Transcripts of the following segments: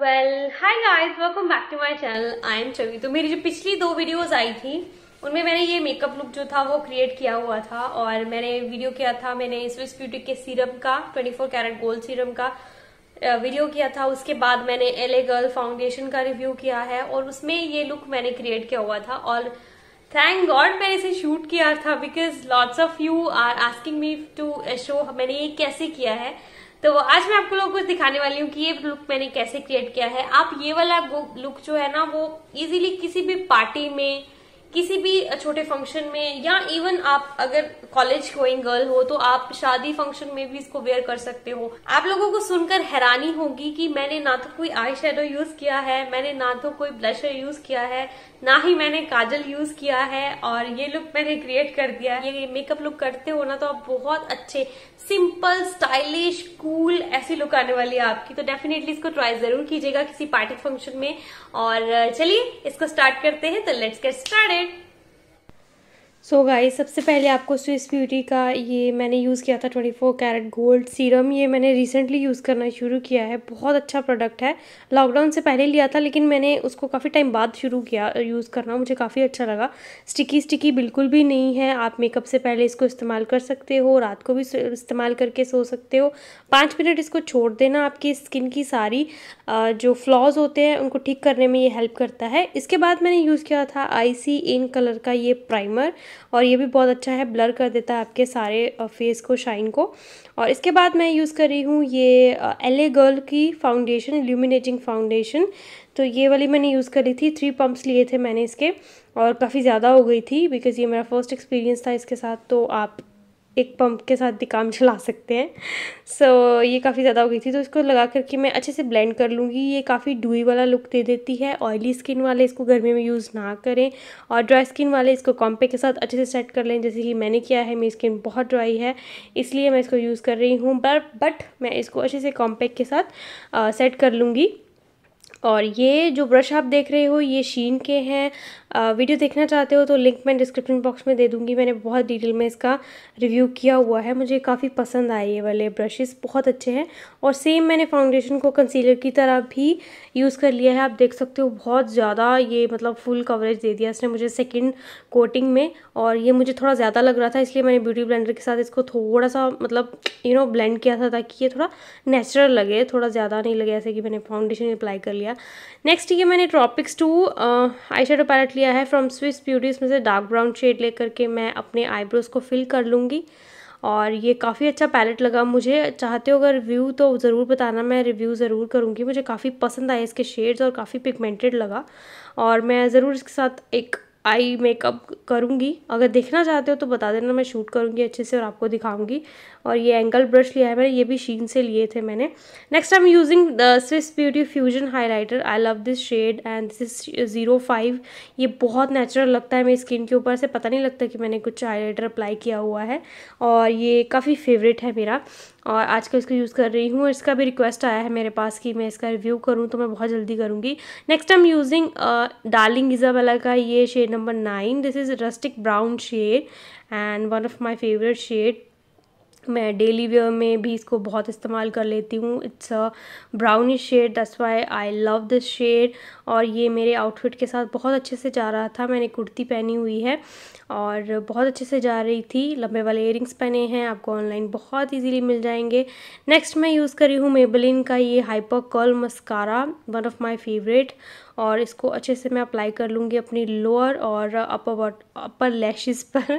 well hi guys welcome back to my channel I am Chhavi तो मेरी जो पिछली दो वीडियोज आई थी उनमें मैंने ये मेकअप लुक जो था वो क्रिएट किया हुआ था और मैंने वीडियो किया था मैंने स्विस ब्यूटी के सीरम का 24 कैरेट गोल्ड सीरम का वीडियो किया था उसके बाद मैंने एल ए गर्ल फाउंडेशन का रिव्यू किया है और उसमें ये लुक मैंने क्रिएट किया हुआ था और थैंक गॉड मैंने इसे शूट किया था because lots of you are asking me to show मैंने ये कैसे किया है तो आज मैं आपको लोग कुछ दिखाने वाली हूँ कि ये लुक मैंने कैसे क्रिएट किया है आप ये वाला लुक जो है ना वो इजीली किसी भी पार्टी में किसी भी छोटे फंक्शन में या इवन आप अगर कॉलेज गोइंग गर्ल हो तो आप शादी फंक्शन में भी इसको वेयर कर सकते हो आप लोगों को सुनकर हैरानी होगी कि मैंने ना तो कोई आई शेडो यूज किया है मैंने ना तो कोई ब्लशर यूज किया है ना ही मैंने काजल यूज किया है और ये लुक मैंने क्रिएट कर दिया है ये मेकअप लुक करते हो ना तो आप बहुत अच्छे सिंपल स्टाइलिश कूल ऐसी लुक आने वाली है आपकी तो डेफिनेटली इसको ट्राई जरूर कीजिएगा किसी पार्टी फंक्शन में और चलिए इसको स्टार्ट करते हैं तो let's get start so so guys सबसे पहले आपको स्विस ब्यूटी का ये मैंने यूज़ किया था 24 कैरेट गोल्ड सीरम ये मैंने रिसेंटली यूज़ करना शुरू किया है बहुत अच्छा प्रोडक्ट है लॉकडाउन से पहले लिया था लेकिन मैंने उसको काफ़ी टाइम बाद शुरू किया यूज़ करना मुझे काफ़ी अच्छा लगा स्टिकी स्टिकी बिल्कुल भी नहीं है आप मेकअप से पहले इसको इस्तेमाल कर सकते हो रात को भी इस्तेमाल करके सो सकते हो पाँच मिनट इसको छोड़ देना आपकी स्किन की सारी जो फ्लॉज होते हैं उनको ठीक करने में ये हेल्प करता है इसके बाद मैंने यूज़ किया था आई इन कलर का ये प्राइमर और ये भी बहुत अच्छा है ब्लर कर देता है आपके सारे फेस को शाइन को और इसके बाद मैं यूज़ कर रही हूँ ये एल ए गर्ल की फाउंडेशन ल्यूमिनेटिंग फाउंडेशन तो ये वाली मैंने यूज़ करी थी थ्री पम्प्स लिए थे मैंने इसके और काफ़ी ज़्यादा हो गई थी बिकॉज़ ये मेरा फर्स्ट एक्सपीरियंस था इसके साथ तो आप एक पंप के साथ भी काम चला सकते हैं सो so, ये काफ़ी ज़्यादा हो गई थी तो इसको लगा करके मैं अच्छे से ब्लेंड कर लूँगी ये काफ़ी डुई वाला लुक दे देती है ऑयली स्किन वाले इसको गर्मी में यूज़ ना करें और ड्राई स्किन वाले इसको कॉम्पे के साथ अच्छे से सेट कर लें जैसे कि मैंने किया है मेरी स्किन बहुत ड्राई है इसलिए मैं इसको यूज़ कर रही हूँ बट बट मैं इसको अच्छे से कॉम्पैक्ट के साथ आ, सेट कर लूँगी और ये जो ब्रश आप देख रहे हो ये शीन के हैं वीडियो देखना चाहते हो तो लिंक मैं डिस्क्रिप्शन बॉक्स में दे दूंगी मैंने बहुत डिटेल में इसका रिव्यू किया हुआ है मुझे काफ़ी पसंद आए ये वाले ब्रशेस बहुत अच्छे हैं और सेम मैंने फाउंडेशन को कंसीलर की तरह भी यूज़ कर लिया है आप देख सकते हो बहुत ज़्यादा ये मतलब फुल कवरेज दे दिया इसने मुझे सेकेंड कोटिंग में और ये मुझे थोड़ा ज़्यादा लग रहा था इसलिए मैंने ब्यूटी ब्लेंडर के साथ इसको थोड़ा सा मतलब यू नो ब्लेंड किया था ताकि ये थोड़ा नेचुरल लगे थोड़ा ज़्यादा नहीं लगे ऐसे कि मैंने फाउंडेशन अप्लाई कर लिया नेक्स्ट ये मैंने tropics two eye shadow palette लिया लिया है फ्रॉम स्विस ब्यूटी इसमें से डार्क ब्राउन शेड लेकर के मैं अपने आईब्रोज़ को फिल कर लूँगी और ये काफ़ी अच्छा पैलेट लगा मुझे चाहते हो अगर रिव्यू तो ज़रूर बताना मैं रिव्यू ज़रूर करूँगी मुझे काफ़ी पसंद आए इसके शेड्स और काफ़ी पिगमेंटेड लगा और मैं ज़रूर इसके साथ एक आई मेकअप करूँगी अगर देखना चाहते हो तो बता देना मैं शूट करूँगी अच्छे से और आपको दिखाऊँगी और ये एंकल ब्रश लिया है मैंने ये भी शीन से लिए थे मैंने next I am using the Swiss beauty fusion highlighter I love this shade and this is zero five ये बहुत नेचुरल लगता है मेरी स्किन के ऊपर से पता नहीं लगता कि मैंने कुछ हाईलाइटर अप्लाई किया हुआ है और ये काफ़ी फेवरेट है मेरा और आजकल इसको यूज़ कर रही हूँ इसका भी रिक्वेस्ट आया है मेरे पास कि मैं इसका रिव्यू करूँ तो मैं बहुत जल्दी करूँगी नेक्स्ट टाइम यूजिंग डार्लिंग वाला का ये shade number nine this is rustic brown shade and one of my favourite shade मैं डेली वेयर में भी इसको बहुत इस्तेमाल कर लेती हूँ it's a brownie shade that's why I love this shade और ये मेरे आउटफिट के साथ बहुत अच्छे से जा रहा था मैंने कुर्ती पहनी हुई है और बहुत अच्छे से जा रही थी लंबे वाले इयरिंग्स पहने हैं आपको ऑनलाइन बहुत इजीली मिल जाएंगे नेक्स्ट मैं यूज़ करी हूँ मेबलिन का ये hyper curl mascara one of my favourite और इसको अच्छे से मैं अप्लाई कर लूँगी अपनी लोअर और अपर अपर लैशेस पर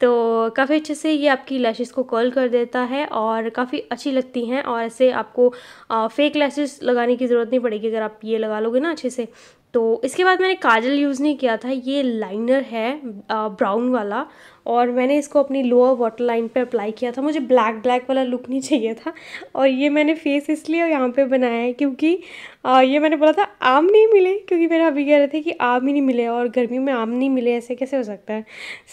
तो काफ़ी अच्छे से ये आपकी लैशेस को कर्ल कर देता है और काफ़ी अच्छी लगती हैं और ऐसे आपको आ, फेक लैशेस लगाने की ज़रूरत नहीं पड़ेगी अगर आप ये लगा लोगे ना अच्छे से तो इसके बाद मैंने काजल यूज़ नहीं किया था ये लाइनर है ब्राउन वाला और मैंने इसको अपनी लोअर वाटर लाइन पर अप्लाई किया था मुझे ब्लैक ब्लैक वाला लुक नहीं चाहिए था और ये मैंने फेस इसलिए यहाँ पे बनाया है क्योंकि आ, ये मैंने बोला था आम नहीं मिले क्योंकि मेरे अभी कह रहे थे कि आम ही नहीं मिले और गर्मी में आम नहीं मिले ऐसे कैसे हो सकता है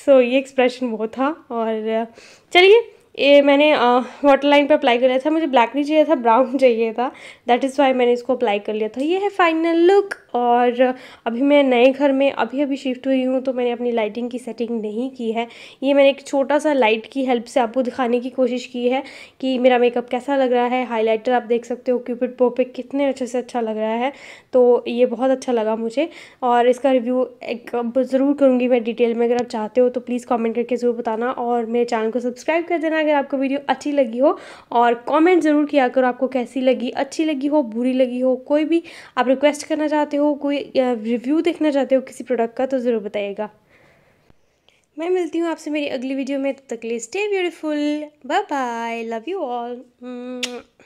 सो so, ये एक्सप्रेशन वो था और चलिए ये मैंने वाटर लाइन पर अप्लाई कर लिया था मुझे ब्लैक नहीं चाहिए था ब्राउन चाहिए था दैट इज़ वाई मैंने इसको अप्लाई कर लिया था ये है फाइनल लुक और अभी मैं नए घर में अभी अभी शिफ्ट हुई हूँ तो मैंने अपनी लाइटिंग की सेटिंग नहीं की है ये मैंने एक छोटा सा लाइट की हेल्प से आपको दिखाने की कोशिश की है कि मेरा मेकअप कैसा लग रहा है हाईलाइटर आप देख सकते हो क्यूपिड पो पे कितने अच्छे से अच्छा लग रहा है तो ये बहुत अच्छा लगा मुझे और इसका रिव्यू एक ज़रूर करूँगी मैं डिटेल में अगर आप चाहते हो तो प्लीज़ कॉमेंट करके ज़रूर बताना और मेरे चैनल को सब्सक्राइब कर देना अगर आपको वीडियो अच्छी लगी हो और कॉमेंट ज़रूर किया करो आपको कैसी लगी अच्छी लगी हो बुरी लगी हो कोई भी आप रिक्वेस्ट करना चाहते हो हो कोई रिव्यू देखना चाहते हो किसी प्रोडक्ट का तो ज़रूर बताइएगा मैं मिलती हूँ आपसे मेरी अगली वीडियो में तब तक लिए stay beautiful bye bye love you all